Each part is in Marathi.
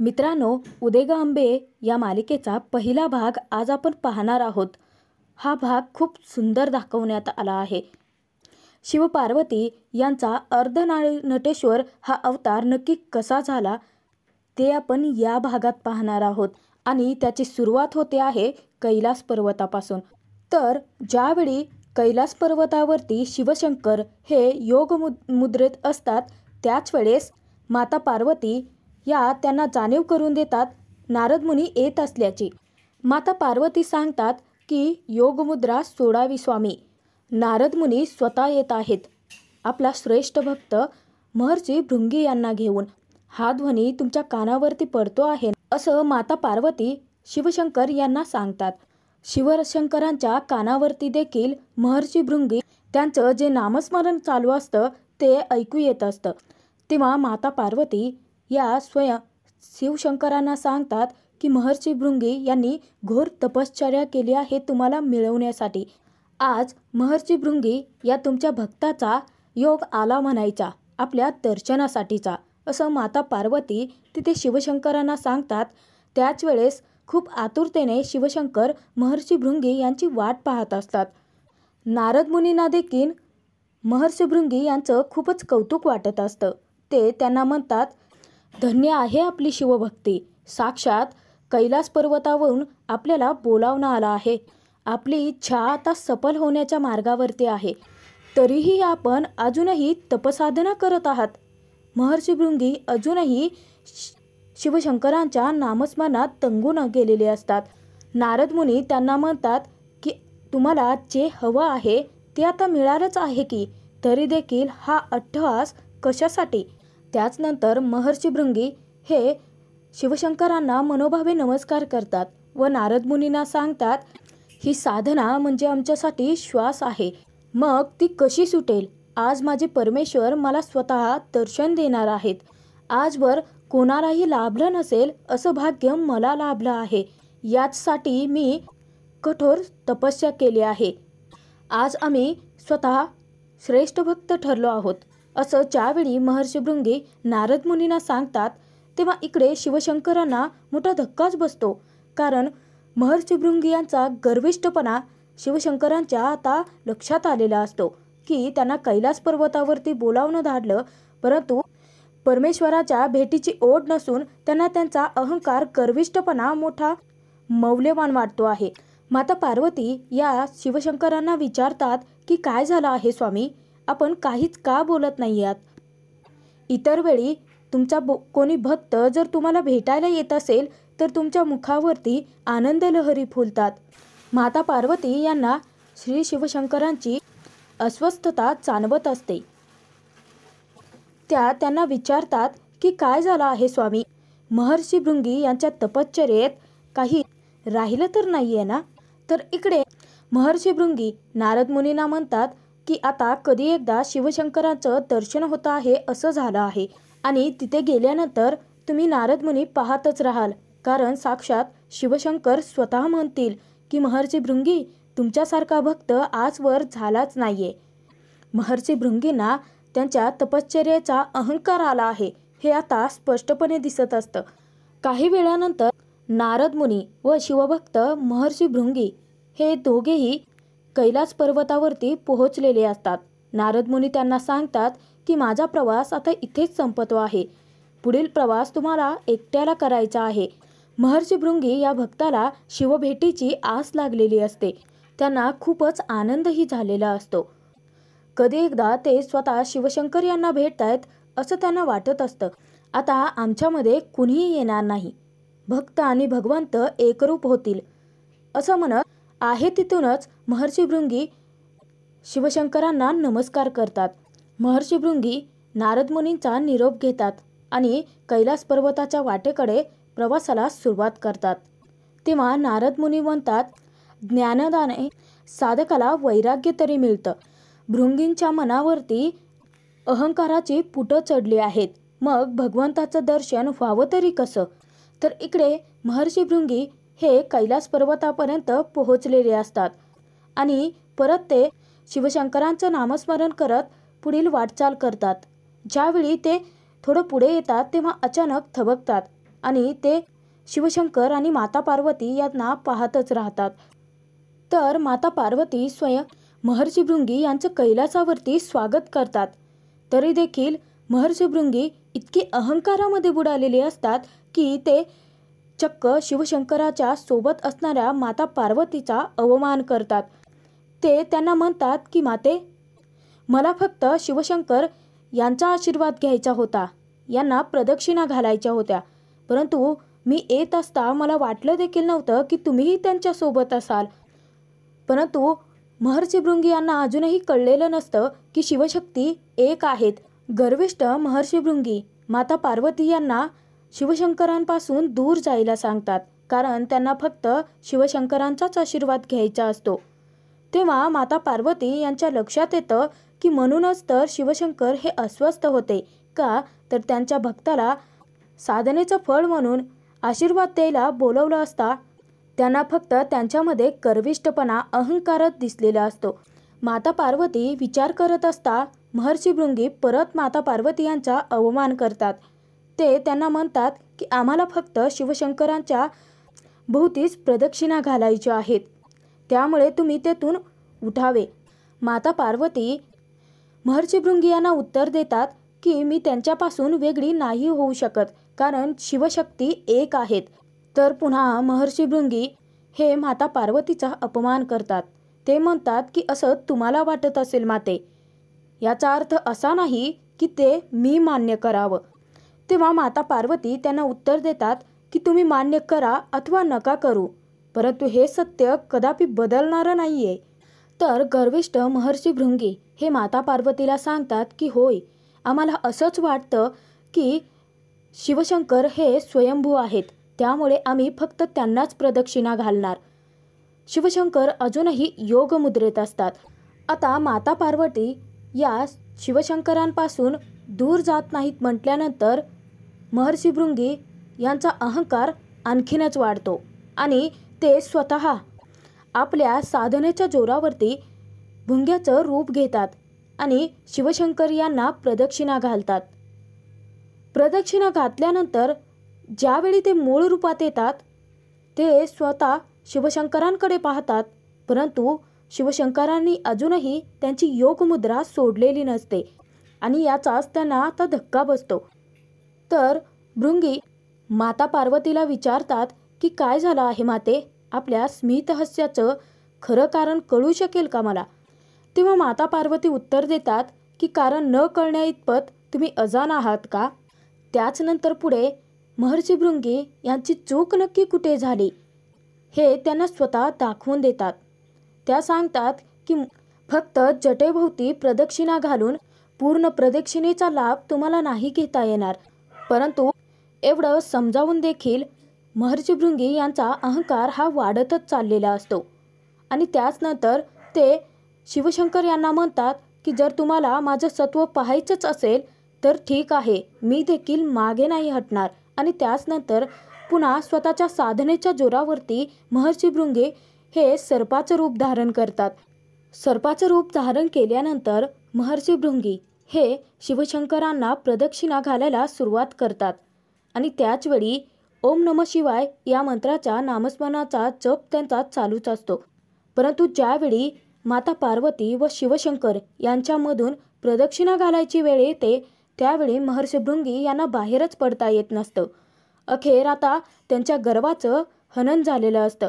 मित्रांनो उदेगा आंबे या मालिकेचा पहिला भाग आज आपण पाहणार आहोत हा भाग खूप सुंदर दाखवण्यात आला आहे शिवपार्वती यांचा अर्धना नटेश्वर हा अवतार नक्की कसा झाला ते आपण या भागात पाहणार आहोत आणि त्याची सुरुवात होते आहे कैलास पर्वतापासून तर ज्यावेळी कैलास पर्वतावरती शिवशंकर हे योग मुद्रेत असतात त्याच वेळेस माता पार्वती या त्यांना जाणीव करून देतात नारद मुनी येत असल्याची माता पार्वती सांगतात की योगमुद्रा सोडावी स्वामी नारद मुनी स्वतः येत आहेत आपला श्रेष्ठ भक्त महर्षी भृंगी यांना घेऊन हा ध्वनी तुमच्या कानावरती पडतो आहे असं माता पार्वती शिवशंकर यांना सांगतात शिवशंकरांच्या कानावरती देखील महर्षी भृंगी त्यांचं जे नामस्मरण चालू असतं ते ऐकू येत असतं तेव्हा माता पार्वती या स्वयं शिवशंकरांना सांगतात की महर्षी भृंगी यांनी घोर तपश्चर्या केली आहे तुम्हाला मिळवण्यासाठी आज महर्षी भृंगी या तुमच्या भक्ताचा योग आला म्हणायचा आपल्या दर्शनासाठीचा असं माता पार्वती तिथे शिवशंकरांना सांगतात त्याच वेळेस खूप आतुरतेने शिवशंकर महर्षी भृंगी यांची वाट पाहत असतात नारद मुनींना देखील महर्षी भृंगी यांचं खूपच कौतुक वाटत असतं ते त्यांना म्हणतात धन्य आहे आपली शिवभक्ती साक्षात कैलास पर्वतावरून आपल्याला बोलावणं आला आहे आपली इच्छा आता सफल होण्याच्या मार्गावरती आहे तरीही आपण अजूनही तपसाधना करत आहात महर्षी भृंगी अजूनही शिवशंकरांच्या नामस्मरणात तंगून गेलेले असतात नारद मुनी त्यांना म्हणतात की तुम्हाला जे हवं आहे ते आता मिळालंच आहे की तरी देखील हा अट्टहास कशासाठी त्याचनंतर महर्षी भृंगी हे शिवशंकरांना मनोभावे नमस्कार करतात व नारद मुनींना सांगतात ही साधना म्हणजे आमच्यासाठी श्वास आहे मग ती कशी सुटेल आज माझे परमेश्वर मला स्वतः दर्शन देणार आहेत आजवर कोणालाही लाभलं नसेल असं भाग्य मला लाभलं आहे याचसाठी मी कठोर तपस्या केली आहे आज आम्ही स्वतः श्रेष्ठ भक्त ठरलो आहोत असं ज्यावेळी महर्षी भृंगे नारद मुनींना सांगतात तेव्हा इकडे शिवशंकरांना मोठा धक्काच बसतो कारण महर्षी भृंगे यांचा गर्विष्ठपणा शिवशंकरांच्या आता लक्षात आलेला असतो की त्यांना कैलास पर्वतावरती बोलावणं धाडलं परंतु परमेश्वराच्या भेटीची ओढ नसून त्यांना त्यांचा अहंकार गर्विष्ठपणा मोठा मौल्यवान वाटतो आहे माता पार्वती या शिवशंकरांना विचारतात की काय झालं आहे स्वामी आपण काहीच का बोलत नाही आहात इतर वेळी तुमचा बो कोणी भक्त जर तुम्हाला भेटायला येत असेल तर तुमच्या मुखावरती आनंद लहरी फुलतात माता पार्वती यांना श्री शिवशंकरांची अस्वस्थता जाणवत असते त्या त्यांना विचारतात की काय झालं आहे स्वामी महर्षी भृंगी यांच्या तपश्चर्येत काही राहिलं तर नाही ना तर इकडे महर्षी भृंगी नारद मुनींना म्हणतात की आता कधी एकदा शिवशंकराचं दर्शन होतं आहे असं झालं आहे आणि तिथे गेल्यानंतर तुम्ही नारद मुनी पाहतच राहाल कारण साक्षात शिवशंकर स्वतः म्हणतील की महर्षी भृंगी तुमच्यासारखा भक्त आजवर झालाच नाहीये महर्षी भृंगींना त्यांच्या तपश्चर्याचा अहंकार आला आहे हे आता स्पष्टपणे दिसत असतं काही वेळानंतर नारद मुनी व शिवभक्त महर्षी भृंगी हे दोघेही कैलास पर्वतावरती पोहोचलेले असतात नारद मुनी त्यांना सांगतात की माझा प्रवास आता इथेच संपतो आहे पुढील प्रवास तुम्हाला एकट्याला करायचा आहे महर्षी भृंगी या भक्ताला शिवभेटीची आस लागलेली असते त्यांना खूपच आनंदही झालेला असतो कधी एकदा ते स्वतः शिवशंकर यांना भेटतायत असं त्यांना वाटत असतं आता आमच्यामध्ये कुणीही येणार नाही भक्त आणि भगवंत एकरूप होतील असं म्हणत आहे तिथूनच महर्षी भृंगी शिवशंकरांना नमस्कार करतात महर्षी भृंगी नारद मुनींचा निरोप घेतात आणि कैलास पर्वताच्या वाटेकडे प्रवासाला सुरुवात करतात तेव्हा नारद मुनी म्हणतात ज्ञानदाने साधकाला वैराग्य तरी मिळतं भृंगींच्या मनावरती अहंकाराची पुटं चढली आहेत मग भगवंताचं दर्शन व्हावं तरी कसं तर इकडे महर्षी भृंगी हे कैलास पर्वतापर्यंत पोहोचलेले असतात आणि परत ते शिवशंकरांचं नामस्मरण करत पुढील वाटचाल करतात ज्यावेळी ते थोडं पुढे येतात तेव्हा अचानक थबकतात आणि ते शिवशंकर आणि माता पार्वती यांना पाहतच राहतात तर माता पार्वती स्वयं महर्षी भृंगी यांचं कैलासावरती स्वागत करतात तरी देखील महर्षी भृंगी इतके अहंकारामध्ये बुडालेले असतात की ते चक्क शिवशंकराच्या सोबत असणाऱ्या माता पार्वतीचा अवमान करतात ते त्यांना म्हणतात की माते मला फक्त शिवशंकर यांचा आशीर्वाद घ्यायचा होता यांना प्रदक्षिणा घालायच्या होत्या परंतु मी येत असता मला वाटलं देखील नव्हतं की तुम्हीही त्यांच्यासोबत असाल परंतु महर्षी भृंगी यांना अजूनही कळलेलं नसतं की शिवशक्ती एक आहेत गर्विष्ठ महर्षी भृंगी माता पार्वती यांना शिवशंकरांपासून दूर जायला सांगतात कारण त्यांना फक्त शिवशंकरांचाच आशीर्वाद घ्यायचा असतो तेव्हा माता पार्वती यांच्या लक्षात येतं की म्हणूनच तर शिवशंकर हे अस्वस्थ होते का तर त्यांच्या भक्ताला साधनेचं फळ म्हणून आशीर्वाद द्यायला बोलवलं असता त्यांना फक्त त्यांच्यामध्ये कर्विष्टपणा अहंकारच दिसलेला असतो माता पार्वती विचार करत असता महर्षी भृंगी परत माता पार्वती यांचा अवमान करतात ते त्यांना म्हणतात की आम्हाला फक्त शिवशंकरांच्या भोवतीच प्रदक्षिणा घालायच्या आहेत त्यामुळे तुम्ही तेथून उठावे माता पार्वती महर्षीभृंगी यांना उत्तर देतात की मी त्यांच्यापासून वेगळी नाही होऊ शकत कारण शिवशक्ती एक आहेत तर पुन्हा महर्षी हे माता पार्वतीचा अपमान करतात ते म्हणतात की असं तुम्हाला वाटत असेल माते याचा अर्थ असा नाही की ते मी मान्य करावं तेव्हा माता पार्वती त्यांना उत्तर देतात की तुम्ही मान्य करा अथवा नका करू परंतु हे सत्य कदापि बदलणारं नाही आहे तर गर्विष्ठ महर्षी भृंगी हे माता पार्वतीला सांगतात की होय आम्हाला असंच वाटतं की शिवशंकर हे स्वयंभू आहेत त्यामुळे आम्ही फक्त त्यांनाच प्रदक्षिणा घालणार शिवशंकर अजूनही योगमुद्रेत असतात आता माता पार्वती या शिवशंकरांपासून दूर जात नाहीत म्हटल्यानंतर महर्षी भृंगी यांचा अहंकार आणखीनच वाढतो आणि ते स्वत आपल्या साधनेच्या जोरावरती भुंग्याचं रूप घेतात आणि शिवशंकर यांना प्रदक्षिणा घालतात प्रदक्षिणा घातल्यानंतर ज्यावेळी ते मूळ रूपात येतात ते स्वतः शिवशंकरांकडे पाहतात परंतु शिवशंकरांनी अजूनही त्यांची योगमुद्रा सोडलेली नसते आणि याचाच त्यांना आता धक्का बसतो तर भृंगी माता पार्वतीला विचारतात की काय झालं आहे माते आपल्या स्मितहस्याचं खरं कारण कळू शकेल का मला तेव्हा माता पार्वती उत्तर देतात की कारण न कळण्याइतपत तुम्ही अजान आहात का त्याचनंतर पुढे महर्षी भृंगी यांची चूक नक्की कुठे झाली हे त्यांना स्वतः दाखवून देतात त्या सांगतात की फक्त जटेभोवती प्रदक्षिणा घालून पूर्ण प्रदक्षिणेचा लाभ तुम्हाला नाही घेता येणार परंतु एवढं समजावून देखील महर्षी भृंगी यांचा अहंकार हा वाढतच चाललेला असतो आणि त्याचनंतर नंतर ते शिवशंकर यांना म्हणतात की जर तुम्हाला माझं सत्व पाहायचंच असेल तर ठीक आहे मी देखील मागे नाही हटणार आणि त्याचनंतर नंतर पुन्हा स्वतःच्या साधनेच्या जोरावरती महर्षी भृंगे हे सर्पाचं रूप धारण करतात सर्पाचं रूप धारण केल्यानंतर महर्षी भृंगी हे शिवशंकरांना प्रदक्षिणा घालायला सुरुवात करतात आणि त्याचवेळी ओम नम शिवाय या मंत्राच्या नामस्मरणाचा जप त्यांचा चालूच असतो परंतु ज्यावेळी माता पार्वती व शिवशंकर यांच्यामधून प्रदक्षिणा घालायची वेळ येते त्यावेळी महर्षी भृंगी यांना बाहेरच पडता येत नसतं अखेर आता त्यांच्या गर्वाचं हनन झालेलं असतं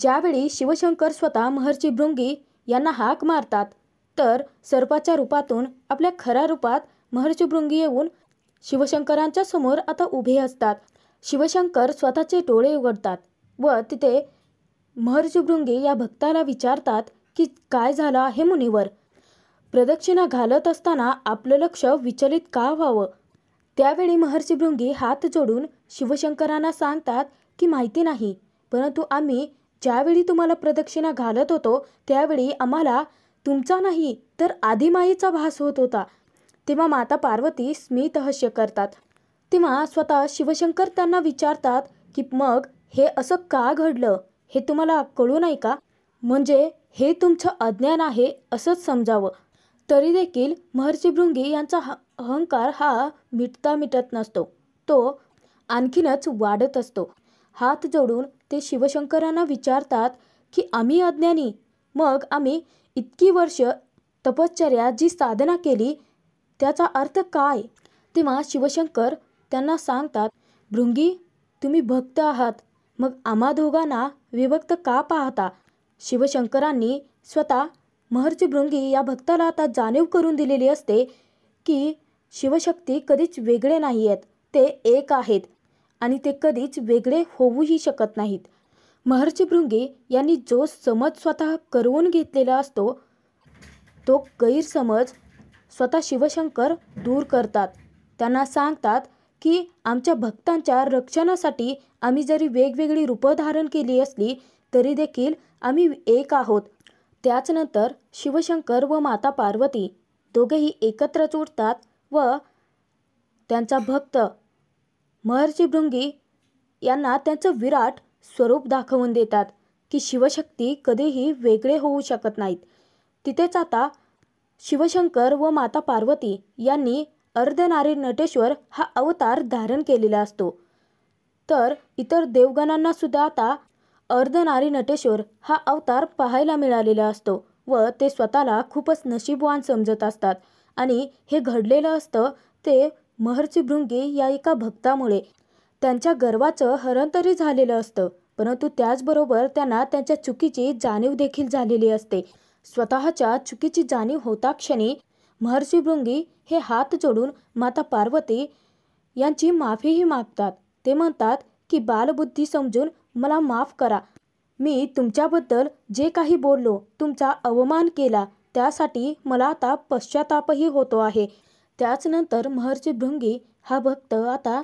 ज्यावेळी शिवशंकर स्वतः महर्षी भृंगी यांना हाक मारतात तर सर्पाच्या रूपातून आपल्या खऱ्या रूपात महर्षीभृंगी येऊन शिवशंकरांच्या समोर आता उभे असतात शिवशंकर स्वतःचे डोळे उघडतात व तिथे महर्षीभृंगी या भक्ताला विचारतात की काय झालं आहे मुनीवर प्रदक्षिणा घालत असताना आपलं लक्ष विचलित का व्हावं त्यावेळी महर्षीभृंगी हात जोडून शिवशंकरांना सांगतात की माहिती नाही परंतु आम्ही ज्यावेळी तुम्हाला प्रदक्षिणा घालत होतो त्यावेळी आम्हाला तुमचा नाही तर आदिमाईचा भास होत होता तेव्हा माता पार्वती स्मितहस्य करतात तेव्हा स्वतः शिवशंकर त्यांना विचारतात की मग हे असं का घडलं हे तुम्हाला कळू नाही का म्हणजे हे तुमचं अज्ञान आहे असंच समजावं तरी देखील महर्षी भृंगी यांचा अहंकार हा मिटता मिटत नसतो तो आणखीनच वाढत असतो हात जोडून ते शिवशंकरांना विचारतात की आम्ही अज्ञानी मग आम्ही इतकी वर्ष तपश्चर्या जी साधना केली त्याचा अर्थ काय तेव्हा शिवशंकर त्यांना सांगतात भृंगी तुम्ही भक्त आहात मग आम्हा दोघांना विभक्त का पाहता शिवशंकरांनी स्वतः महर्षी भृंगी या भक्ताला आता जाणीव करून दिलेली असते की शिवशक्ती कधीच वेगळे नाही आहेत ते एक आहेत आणि ते कधीच वेगळे होऊही शकत नाहीत महर्षी भृंगे यांनी जो समज स्वतः करवून घेतलेला असतो तो गैरसमज स्वतः शिवशंकर दूर करतात त्यांना सांगतात की आमच्या भक्तांच्या रक्षणासाठी आम्ही जरी वेगवेगळी रूपं धारण केली असली तरी देखील आम्ही एक आहोत त्याचनंतर शिवशंकर व माता पार्वती दोघेही एकत्रच उठतात व त्यांचा भक्त महर्षी भृंगी यांना त्यांचं विराट स्वरूप दाखवून देतात की शिवशक्ती कधीही वेगळे होऊ शकत नाहीत तिथेच आता शिवशंकर व माता पार्वती यांनी अर्धनारी नटेश्वर हा अवतार धारण केलेला असतो तर इतर देवगणांना सुद्धा आता अर्धनारी नटेश्वर हा अवतार पाहायला मिळालेला असतो व ते स्वतःला खूपच नशीबवान समजत असतात आणि हे घडलेलं असतं ते महर्षी भृंगी या एका भक्तामुळे त्यांच्या गर्वाचं हरण तरी झालेलं असतं परंतु त्याचबरोबर त्यांना त्यांच्या चुकीची जाणीव देखील झालेली असते स्वतःच्या चुकीची जाणीव होता क्षणी महर्षी भृंगी हे हात जोडून माता पार्वती यांची माफीही मागतात ते म्हणतात की बालबुद्धी समजून मला माफ करा मी तुमच्याबद्दल जे काही बोललो तुमचा अवमान केला त्यासाठी मला आता पश्चातापही होतो आहे त्याचनंतर महर्षी भृंगी हा भक्त आता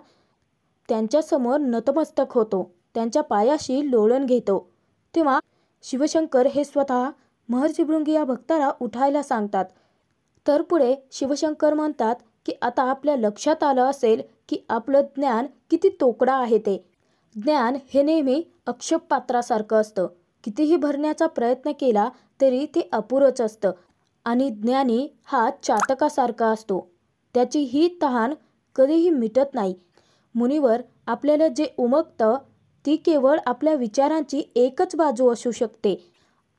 त्यांच्यासमोर नतमस्तक होतो त्यांच्या पायाशी लोळण घेतो तेव्हा शिवशंकर हे स्वतः महर्षिभृंगी या भक्ताला उठायला सांगतात तर पुढे शिवशंकर म्हणतात की आता आपल्या लक्षात आलं असेल की आपलं ज्ञान किती तोकडा आहे ते ज्ञान हे नेहमी पात्रासारखं असतं कितीही भरण्याचा प्रयत्न केला तरी ते अपुरंच असतं आणि ज्ञानी हा चातकासारखा असतो त्याची ही तहान कधीही मिटत नाही मुनिवर आपल्याला जे उमगतं ती केवळ आपल्या विचारांची एकच बाजू असू शकते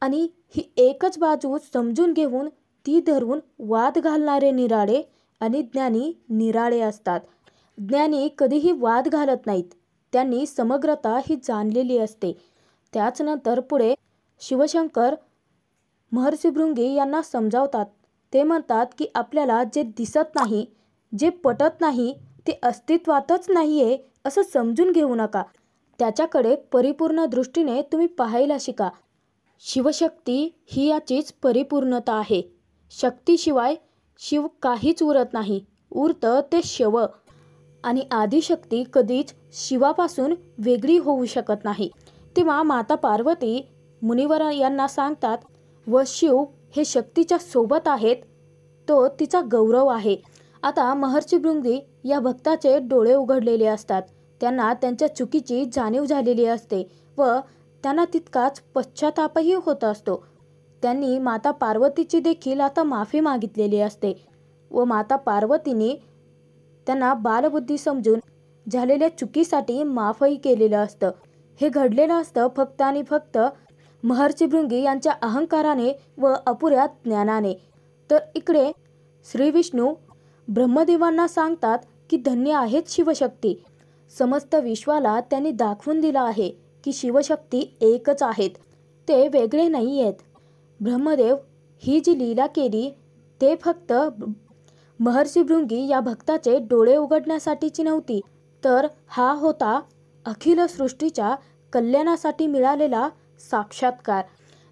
आणि ही एकच बाजू समजून घेऊन ती धरून वाद घालणारे निराळे आणि ज्ञानी निराळे असतात ज्ञानी कधीही वाद घालत नाहीत त्यांनी समग्रता ही जाणलेली असते त्याचनंतर पुढे शिवशंकर महर्षी भृंगी यांना समजावतात ते म्हणतात की आपल्याला जे दिसत नाही जे पटत नाही ते अस्तित्वातच नाही आहे असं समजून घेऊ नका त्याच्याकडे परिपूर्ण दृष्टीने तुम्ही पाहायला शिका शिवशक्ती ही याचीच परिपूर्णता आहे शक्तीशिवाय शिव काहीच उरत नाही उरतं ते शव आणि आदिशक्ती कधीच शिवापासून वेगळी होऊ शकत नाही तेव्हा माता पार्वती मुनिवर यांना सांगतात व शिव हे शक्तीच्या सोबत आहेत तो तिचा गौरव आहे आता महर्षी भृंगी या भक्ताचे डोळे उघडलेले असतात त्यांना त्यांच्या चुकीची जाणीव झालेली असते व त्यांना तितकाच पश्चातापही होत असतो त्यांनी माता पार्वतीची देखील आता माफी मागितलेली असते व माता पार्वतीने त्यांना बालबुद्धी समजून झालेल्या चुकीसाठी माफही केलेलं असतं हे घडलेलं असतं फक्त आणि फक्त महर्षी भृंगी यांच्या अहंकाराने व अपुऱ्या ज्ञानाने तर इकडे श्रीविष्णू ब्रह्मदेवांना सांगतात की धन्य आहेत शिवशक्ती समस्त विश्वाला त्यांनी दाखवून दिला आहे की शिवशक्ती एकच आहेत ते वेगळे नाही आहेत ब्रह्मदेव ही जी लीला केली ते फक्त महर्षी भृंगी या भक्ताचे डोळे उघडण्यासाठीची नव्हती तर हा होता अखिल सृष्टीच्या कल्याणासाठी मिळालेला साक्षात्कार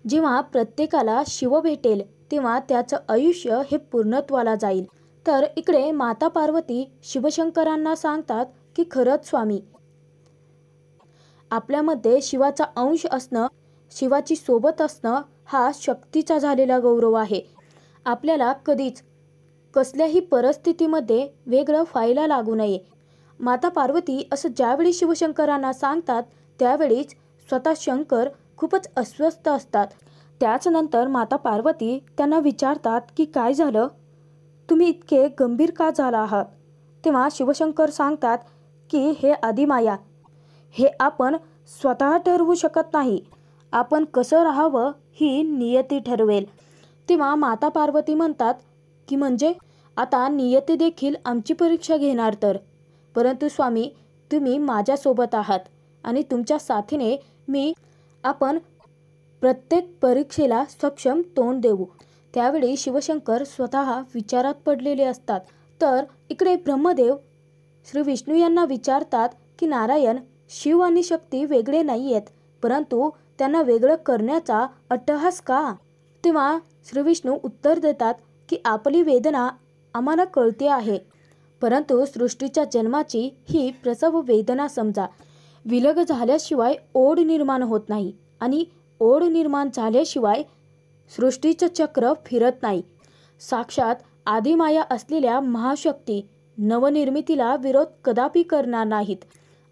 जेव्हा प्रत्येकाला शिव भेटेल तेव्हा त्याचं आयुष्य हे पूर्णत्वाला जाईल तर इकडे माता पार्वती शिवशंकरांना सांगतात की खरंच स्वामी आपल्यामध्ये शिवाचा अंश असणं शिवाची सोबत असणं हा शक्तीचा झालेला गौरव आहे आपल्याला कधीच कसल्याही परिस्थितीमध्ये वेगळं फायला लागू नये माता पार्वती असं ज्यावेळी शिवशंकरांना सांगतात त्यावेळीच स्वतः शंकर खूपच अस्वस्थ असतात त्याचनंतर नंतर माता पार्वती त्यांना विचारतात की काय झालं तुम्ही इतके गंभीर का झाला आहात तेव्हा शिवशंकर सांगतात की हे आदिमाया हे आपण स्वतः ठरवू शकत नाही आपण कसं राहावं ही नियती ठरवेल तेव्हा माता पार्वती म्हणतात की म्हणजे आता नियती देखील आमची परीक्षा घेणार तर परंतु स्वामी तुम्ही माझ्यासोबत आहात आणि तुमच्या साथीने मी आपण प्रत्येक परीक्षेला सक्षम तोंड देऊ त्यावेळी शिवशंकर स्वतः विचारात पडलेले असतात तर इकडे ब्रह्मदेव श्री विष्णू यांना विचारतात की नारायण शिव आणि शक्ती वेगळे नाही आहेत परंतु त्यांना वेगळं करण्याचा अट्टहास का तेव्हा श्री विष्णू उत्तर देतात की आपली वेदना आम्हाला कळते आहे परंतु सृष्टीच्या जन्माची ही प्रसव वेदना समजा विलग झाल्याशिवाय ओढ निर्माण होत नाही आणि ओढ निर्माण झाल्याशिवाय सृष्टीचं चक्र फिरत नाही साक्षात आदिमाया असलेल्या महाशक्ती नवनिर्मितीला विरोध कदापि करणार नाहीत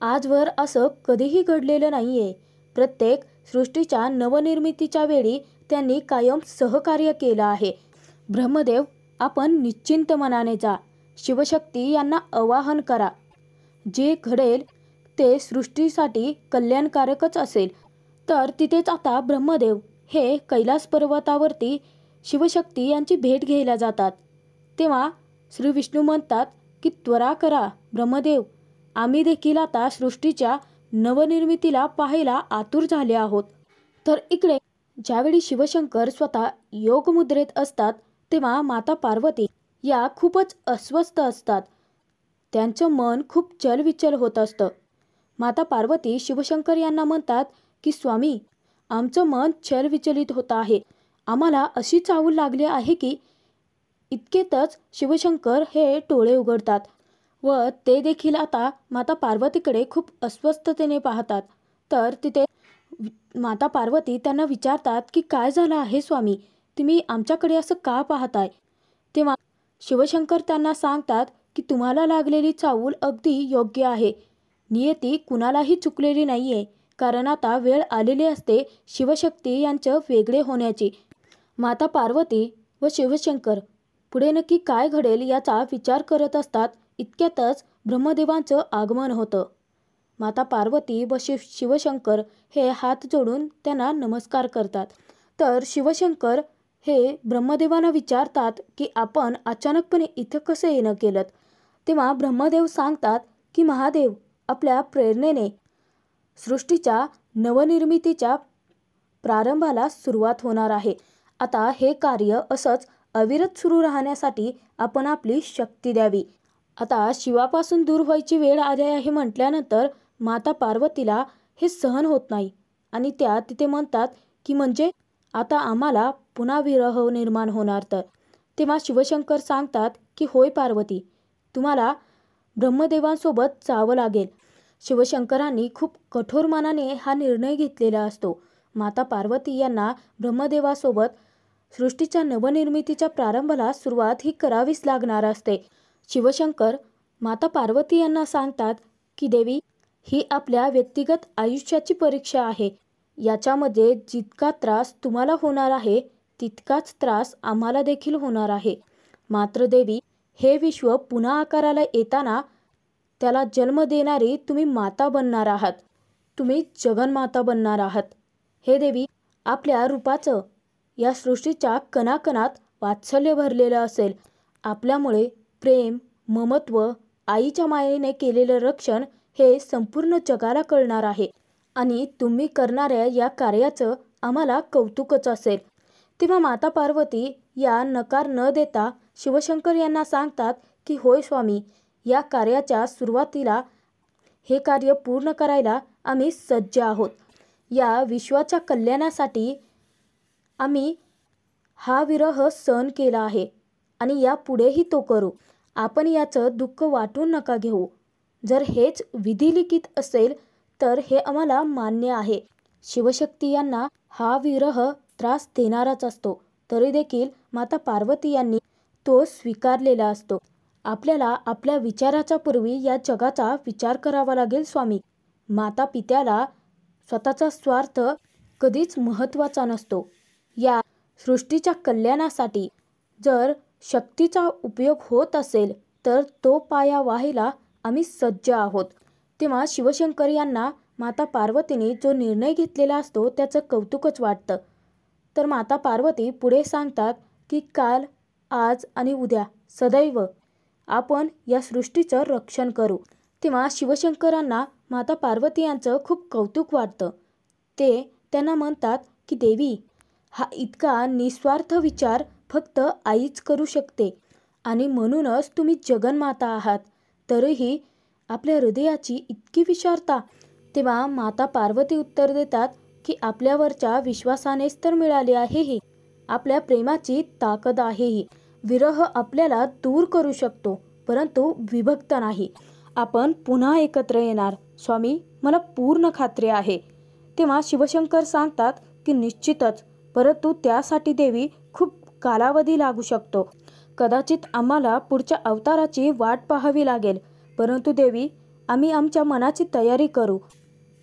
आजवर असं कधीही घडलेलं नाहीये प्रत्येक सृष्टीच्या नवनिर्मितीच्या वेळी त्यांनी कायम सहकार्य केलं आहे ब्रह्मदेव आपण निश्चिंत मनाने जा शिवशक्ती यांना आवाहन करा जे घडेल ते सृष्टीसाठी कल्याणकारकच असेल तर तिथेच आता ब्रह्मदेव हे कैलास पर्वतावरती शिवशक्ती यांची भेट घ्यायला जातात तेव्हा श्री विष्णू म्हणतात की त्वरा करा ब्रह्मदेव आम्ही देखील आता सृष्टीच्या नवनिर्मितीला पाहायला आतुर झाले आहोत तर इकडे ज्यावेळी शिवशंकर स्वतः योगमुद्रेत असतात तेव्हा माता पार्वती या खूपच अस्वस्थ असतात त्यांचं मन खूप चलविचल होत असतं माता पार्वती शिवशंकर यांना म्हणतात की स्वामी आमचं मन चलविचलित होत आहे आम्हाला अशी चावूल लागली आहे की इतकेतच शिवशंकर हे टोळे उघडतात व ते देखील आता माता पार्वतीकडे खूप अस्वस्थतेने पाहतात तर तिथे माता पार्वती त्यांना विचारतात की काय झालं आहे स्वामी तुम्ही आमच्याकडे असं का पाहताय तेव्हा शिवशंकर त्यांना सांगतात की तुम्हाला लागलेली चावूल अगदी योग्य आहे नियती कुणालाही चुकलेली नाही कारण आता वेळ आलेली असते शिवशक्ती यांचं वेगळे होण्याची माता पार्वती व शिवशंकर पुढे नक्की काय घडेल याचा विचार करत असतात इतक्यातच ब्रह्मदेवांचं आगमन होतं माता पार्वती व शिव शिवशंकर हे हात जोडून त्यांना नमस्कार करतात तर शिवशंकर हे ब्रह्मदेवांना विचारतात की आपण अचानकपणे इथं कसं येणं केलं तेव्हा ब्रह्मदेव सांगतात की महादेव आपल्या प्रेरणेने सृष्टीच्या नवनिर्मितीच्या प्रारंभाला सुरुवात होणार आहे आता हे कार्य असंच अविरत सुरू राहण्यासाठी आपण आपली शक्ती द्यावी आता शिवापासून दूर व्हायची वेळ आली आहे म्हटल्यानंतर माता पार्वतीला हे सहन होत नाही आणि त्या तिथे म्हणतात की म्हणजे आता आम्हाला पुन्हा विरह निर्माण होणार तर तेव्हा शिवशंकर सांगतात की होय पार्वती तुम्हाला ब्रह्मदेवांसोबत जावं लागेल शिवशंकरांनी खूप कठोर मनाने हा निर्णय घेतलेला असतो माता पार्वती यांना ब्रह्मदेवासोबत सृष्टीच्या नवनिर्मितीच्या प्रारंभाला सुरुवात ही करावीच लागणार असते शिवशंकर माता पार्वती यांना सांगतात की देवी ही आपल्या व्यक्तिगत आयुष्याची परीक्षा आहे याच्यामध्ये जितका त्रास तुम्हाला होणार आहे तितकाच त्रास आम्हाला देखील होणार आहे मात्र देवी हे विश्व पुन्हा आकाराला येताना त्याला जन्म देणारी तुम्ही माता बनणार आहात तुम्ही जगनमाता बनणार आहात हे देवी आपल्या रूपाचं या सृष्टीच्या कणाकणात वात्सल्य भरलेलं असेल आपल्यामुळे प्रेम ममत्व आईच्या मायेने केलेलं रक्षण हे संपूर्ण जगाला कळणार आहे आणि तुम्ही करणाऱ्या या कार्याचं आम्हाला कौतुकच असेल तेव्हा माता पार्वती या नकार न देता शिवशंकर यांना सांगतात की होय स्वामी या कार्याच्या सुरुवातीला हे कार्य पूर्ण करायला आम्ही सज्ज आहोत या विश्वाच्या कल्याणासाठी आम्ही हा विरह सहन केला आहे आणि यापुढेही तो करू आपण याचं दुःख वाटून नका घेऊ जर हेच विधिलिखित असेल तर हे आम्हाला मान्य आहे शिवशक्ती यांना हा विरह त्रास देणाराच असतो तरी देखील माता पार्वती यांनी तो स्वीकारलेला असतो आपल्याला आपल्या विचाराच्या पूर्वी या जगाचा विचार करावा लागेल स्वामी माता पित्याला स्वतःचा स्वार्थ कधीच महत्त्वाचा नसतो या सृष्टीच्या कल्याणासाठी जर शक्तीचा उपयोग होत असेल तर तो पाया व्हायला आम्ही सज्ज आहोत तेव्हा शिवशंकर यांना माता पार्वतीने जो निर्णय घेतलेला असतो त्याचं कौतुकच वाटतं तर माता पार्वती पुढे सांगतात की काल आज आणि उद्या सदैव आपण या सृष्टीचं रक्षण करू तेव्हा शिवशंकरांना माता पार्वती यांचं खूप कौतुक वाटतं ते त्यांना म्हणतात की देवी हा इतका निस्वार्थ विचार फक्त आईच करू शकते आणि म्हणूनच तुम्ही जगनमाता आहात तरीही आपल्या हृदयाची इतकी विचारता तेव्हा माता पार्वती उत्तर देतात की आपल्यावरच्या विश्वासानेच तर मिळाली आहे ही आपल्या प्रेमाची ताकद आहे ही विरह आपल्याला दूर करू शकतो परंतु विभक्त नाही आपण पुन्हा एकत्र येणार स्वामी मला पूर्ण खात्री आहे तेव्हा शिवशंकर सांगतात की निश्चितच परंतु त्यासाठी देवी खूप कालावधी लागू शकतो कदाचित आम्हाला पुढच्या अवताराची वाट पाहावी लागेल परंतु देवी आम्ही आमच्या मनाची तयारी करू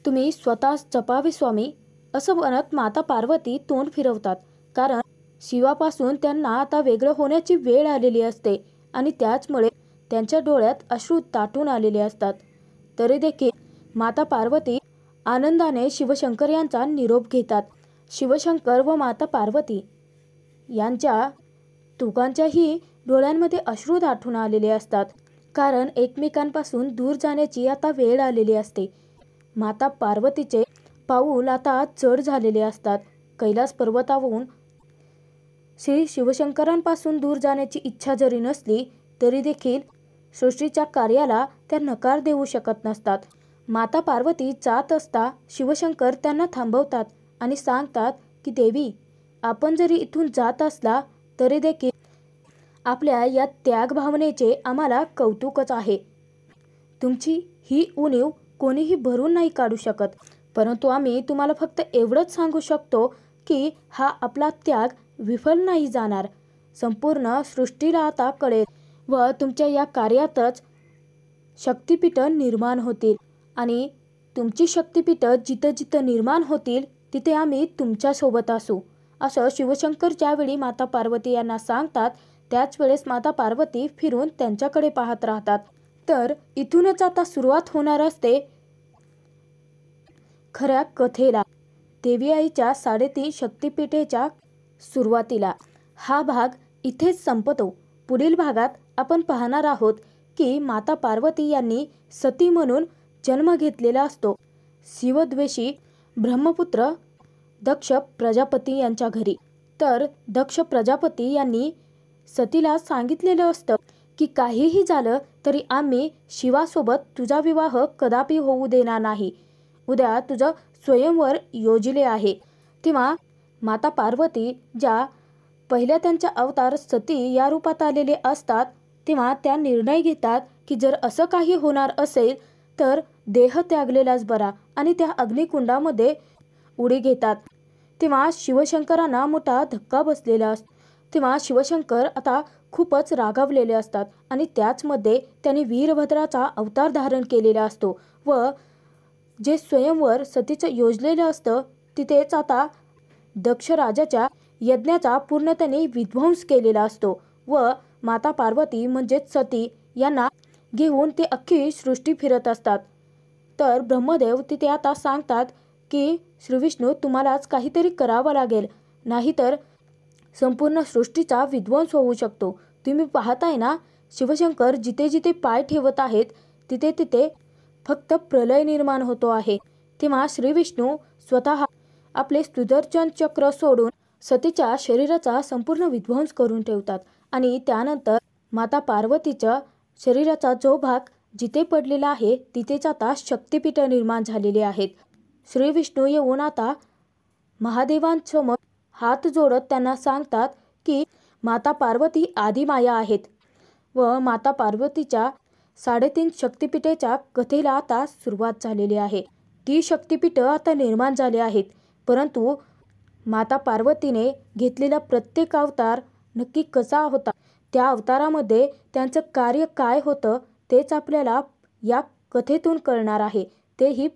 तुम्ही स्वतः जपावे स्वामी असं म्हणत माता पार्वती तोंड फिरवतात कारण शिवापासून त्यांना आता वेगळं होण्याची वेळ आलेली असते आणि त्याचमुळे त्यांच्या डोळ्यात अश्रू ताटून आलेले असतात तरी देखील माता पार्वती आनंदाने शिवशंकर यांचा निरोप घेतात शिवशंकर व माता पार्वती यांच्या तुकांच्याही डोळ्यांमध्ये अश्रू दाटून आलेले असतात कारण एकमेकांपासून दूर जाण्याची आता वेळ आलेली असते माता पार्वतीचे पाऊल आता चढ झालेले असतात कैलास पर्वतावरून श्री शिवशंकरांपासून दूर जाण्याची इच्छा जरी नसली तरी देखील सृष्टीच्या कार्याला त्या नकार देऊ शकत नसतात माता पार्वती जात असता शिवशंकर त्यांना थांबवतात आणि सांगतात की देवी आपण जरी इथून जात असला तरी देखील आपल्या या त्याग भावनेचे आम्हाला कौतुकच आहे तुमची ही उणीव कोणीही भरून नाही काढू शकत परंतु आम्ही तुम्हाला फक्त एवढंच सांगू शकतो की हा आपला त्याग विफल नाही जाणार संपूर्ण सृष्टीला आता कळेल व तुमच्या या कार्यातच शक्तिपीठ निर्माण होतील आणि तुमची शक्तिपीठ जिथं जिथं निर्माण होतील तिथे आम्ही तुमच्या सोबत असू असं शिवशंकर ज्यावेळी माता पार्वती यांना सांगतात त्याच वेळेस माता पार्वती फिरून त्यांच्याकडे पाहत राहतात तर इथूनच आता सुरुवात होणार असते खऱ्या कथेला देवी आईच्या साडेतीन शक्तिपीठेच्या सुरुवातीला हा भाग इथेच संपतो पुढील भागात आपण पाहणार आहोत की माता पार्वती यांनी सती म्हणून जन्म घेतलेला असतो शिवद्वेषी ब्रह्मपुत्र दक्ष प्रजापती यांच्या घरी तर दक्ष प्रजापती यांनी सतीला सांगितलेलं असतं की काहीही झालं तरी आम्ही शिवासोबत तुझा विवाह कदापि होऊ देणार नाही उद्या तुझं स्वयंवर योजिले आहे तेव्हा माता पार्वती ज्या पहिल्या त्यांच्या अवतार सती या रूपात आलेले असतात तेव्हा त्या निर्णय घेतात की जर असं काही होणार असेल तर देह त्यागलेलाच बरा आणि त्या अग्निकुंडामध्ये उडी घेतात तेव्हा शिवशंकरांना मोठा धक्का बसलेला असतो तेव्हा शिवशंकर आता खूपच रागावलेले असतात आणि त्याचमध्ये त्यांनी वीरभद्राचा अवतार धारण केलेला असतो व जे स्वयंवर सतीचं योजलेलं असतं तिथेच आता दक्ष राजाच्या यज्ञाचा पूर्णतेने विध्वंस केलेला असतो व माता पार्वती म्हणजेच सती यांना घेऊन ते अख्खी सृष्टी फिरत असतात तर ब्रह्मदेव तिथे आता सांगतात की श्रीविष्णू तुम्हालाच काहीतरी करावं लागेल नाहीतर संपूर्ण सृष्टीचा विध्वंस होऊ शकतो तुम्ही पाहताय ना शिवशंकर जिथे जिथे पाय ठेवत आहेत तिथे तिथे फक्त प्रलय निर्माण होतो आहे तेव्हा श्रीविष्णू स्वतः आपले सुदर्शन चक्र सोडून सतीच्या शरीराचा संपूर्ण विध्वंस करून ठेवतात आणि त्यानंतर माता पार्वतीच्या शरीराचा जो भाग जिथे पडलेला आहे तिथेच आता शक्तीपीठ निर्माण झालेले आहेत श्री विष्णू येऊन आता महादेवांसमोर हात जोडत त्यांना सांगतात की माता पार्वती आदिमाया आहेत व माता पार्वतीच्या साडेतीन शक्तिपीठेच्या कथेला आता सुरुवात झालेली आहे ती शक्तीपीठ आता निर्माण झाली आहेत परंतु माता पार्वतीने घेतलेला प्रत्येक अवतार नक्की कसा होता त्या अवतारामध्ये त्यांचं कार्य काय होतं तेच आपल्याला या कथेतून कळणार आहे तेही